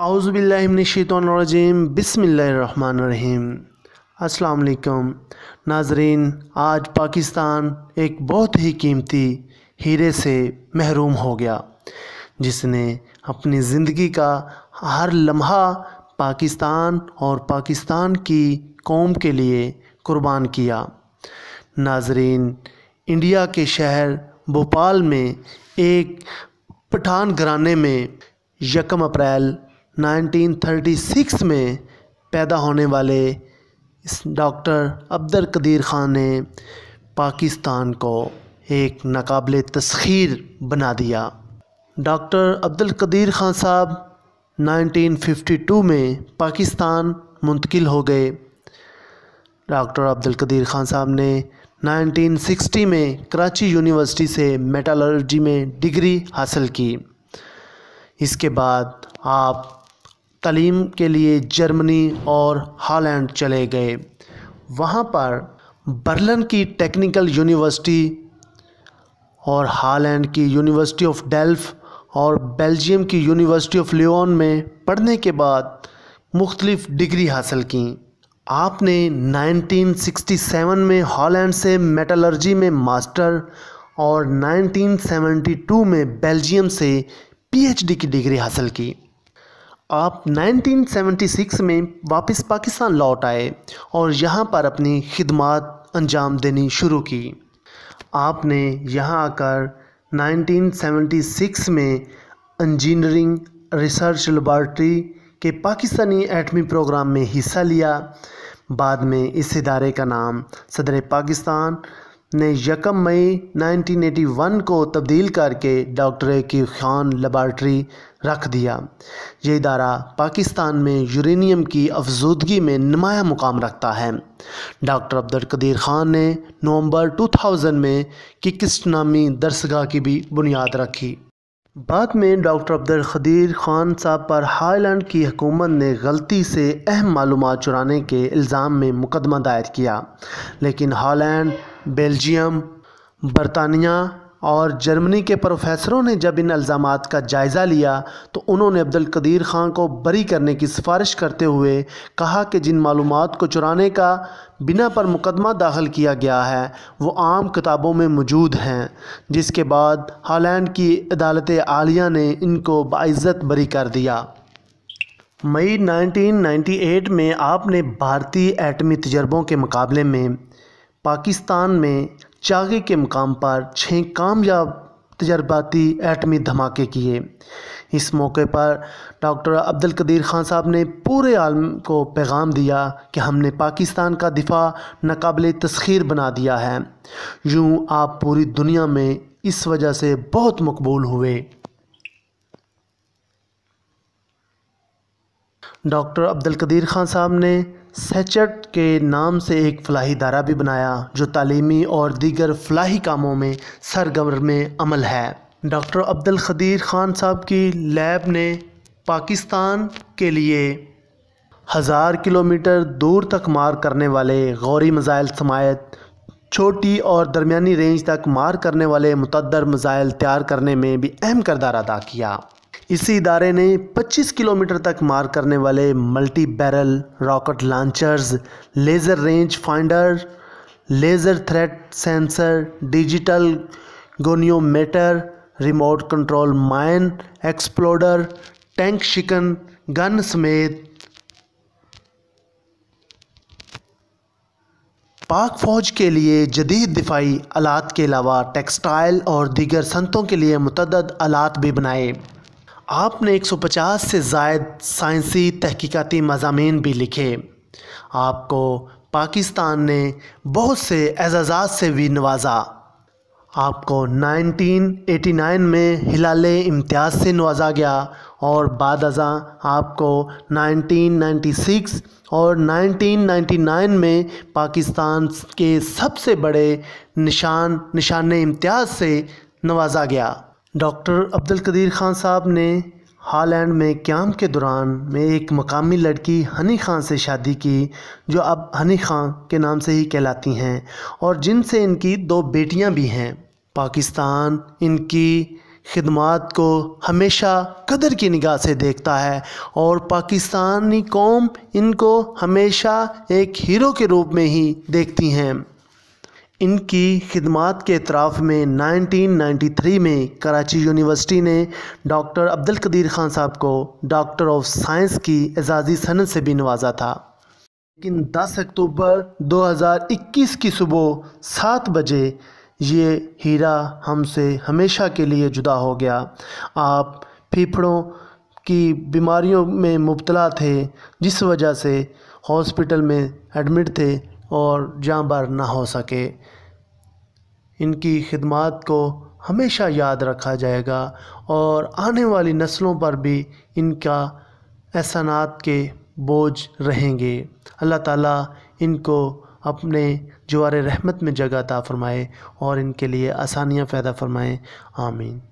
आउज़बिल्लिमिनशैतरजीम बिसमीम अल्लाम नाजरीन आज पाकिस्तान एक बहुत ही कीमती हीरे से महरूम हो गया जिसने अपनी ज़िंदगी का हर लम्हा पाकिस्तान और पाकिस्तान की कौम के लिए कुर्बान किया नाजरीन इंडिया के शहर भोपाल में एक पठान घराने में यकम अप्रैल 1936 में पैदा होने वाले इस डॉक्टर अब्दुल कदीर ख़ान ने पाकिस्तान को एक नाकबिल तस्खीर बना दिया डॉक्टर अब्दुल कदीर ख़ान साहब 1952 में पाकिस्तान मुंतकिल हो गए डॉक्टर अब्दुल कदीर ख़ान साहब ने 1960 में कराची यूनिवर्सिटी से मेटालर्जी में डिग्री हासिल की इसके बाद आप तलीम के लिए जर्मनी और हॉलैंड चले गए वहाँ पर बर्लिन की टेक्निकल यूनिवर्सिटी और हालैंड की यूनिवर्सिटी ऑफ डेल्फ और बेल्जियम की यूनिवर्सिटी ऑफ लियोन में पढ़ने के बाद मुख्तलिफ़ डिग्री हासिल की आपने 1967 में हॉलैंड से मेटलर्जी में मास्टर और 1972 में बेल्जियम से पीएचडी की डिग्री हासिल की आप 1976 में वापस पाकिस्तान लौट आए और यहाँ पर अपनी खिदमत अंजाम देनी शुरू की आपने यहाँ आकर 1976 में इंजीनियरिंग रिसर्च लेबॉर्ट्री के पाकिस्तानी एटमी प्रोग्राम में हिस्सा लिया बाद में इस इदारे का नाम सदर पाकिस्तान ने यकम मई 1981 को तब्दील करके डॉक्टर की खान लेबार्ट्री रख दिया ये इदारा पाकिस्तान में यूरेनियम की अफजूदगी में नुमाया मुकाम रखता है डॉक्टर अब्दुल्कदीर खान ने नवंबर 2000 में किकस्ट नामी दरसगाह की भी बुनियाद रखी बाद में डॉक्टर अब्दुल खान साहब पर हाईलैंड की हुकूमत ने गलती से अहम मालूम चुराने के इल्ज़ाम में मुकदमा दायर किया लेकिन हालैंड बेल्जियम बरतानिया और जर्मनी के प्रोफेसरों ने जब इन अल्ज़ाम का जायज़ा लिया तो उन्होंने अब्दुल कदीर ख़ान को बरी करने की सिफारिश करते हुए कहा कि जिन मालूम को चुराने का बिना पर मुकदमा दाखिल किया गया है वो आम किताबों में मौजूद हैं जिसके बाद हालैंड की अदालत आलिया ने इनको बाइज़त बरी कर दिया मई 1998 में आपने भारतीय एटमी तजर्बों के मुकाबले में पाकिस्तान में चागे के मुकाम पर छः कामयाब तजर्बाती एटमी धमाके किए इस मौके पर डॉक्टर अब्दुल कदीर खान साहब ने पूरे आलम को पैगाम दिया कि हमने पाकिस्तान का दिफा नाकबिल तस्खीर बना दिया है यूँ आप पूरी दुनिया में इस वजह से बहुत मकबूल हुए डॉक्टर अब्दुल कदीर खान साहब ने सेचट के नाम से एक फलाही दारा भी बनाया जो तालीमी और दीगर फलाही कामों में सरगर्म में अमल है डॉक्टर अब्दुल खदीर ख़ान साहब की लैब ने पाकिस्तान के लिए हज़ार किलोमीटर दूर तक मार करने वाले गौरी मिज़ाइल समायत छोटी और दरमिया रेंज तक मार करने वाले मुतदर मिजाइल तैयार करने में भी अहम करदार अदा किया इसी इदारे ने 25 किलोमीटर तक मार करने वाले multi barrel rocket launchers laser range finder laser threat sensor digital goniometer remote control mine exploder tank शिकन गन समेत पाक फौज के लिए जदीद दिफाई आलात के अलावा टेक्सटाइल और दीगर संतों के लिए मतदद आलात भी बनाए आपने 150 से जायद साइंसी तहक़ीक़ती मजामी भी लिखे आपको पाकिस्तान ने बहुत से एजाजात से भी नवाजा आपको 1989 में हिलाल इम्तियाज़ से नवाजा गया और बाद अजा आपको 1996 और 1999 में पाकिस्तान के सबसे बड़े निशान निशान इम्तियाज़ से नवाजा गया डॉक्टर अब्दुल कदीर खान साहब ने हालैंड में क्याम के दौरान में एक मकामी लड़की हनी खान से शादी की जो अब हनी खान के नाम से ही कहलाती हैं और जिनसे इनकी दो बेटियां भी हैं पाकिस्तान इनकी खिदमत को हमेशा कदर की निगाह से देखता है और पाकिस्तानी कौम इनको हमेशा एक हीरो के रूप में ही देखती हैं इनकी खिदमत के अतराफ़ में 1993 में कराची यूनिवर्सिटी ने डॉक्टर अब्दुल कदीर ख़ान साहब को डॉक्टर ऑफ साइंस की एजाज़ी सनत से भी नवाजा था लेकिन 10 अक्टूबर 2021 की सुबह सात बजे ये हीरा हमसे हमेशा के लिए जुदा हो गया आप फेफड़ों की बीमारियों में मुबतला थे जिस वजह से हॉस्पिटल में एडमिट थे और जहाँ बार ना हो सके इनकी खिदमत को हमेशा याद रखा जाएगा और आने वाली नस्लों पर भी इनका एहसानात के बोझ रहेंगे अल्लाह ताला इनको अपने जवार रहमत में जगह ता फरमाए और इनके लिए आसानियाँ पैदा फरमाए आमीन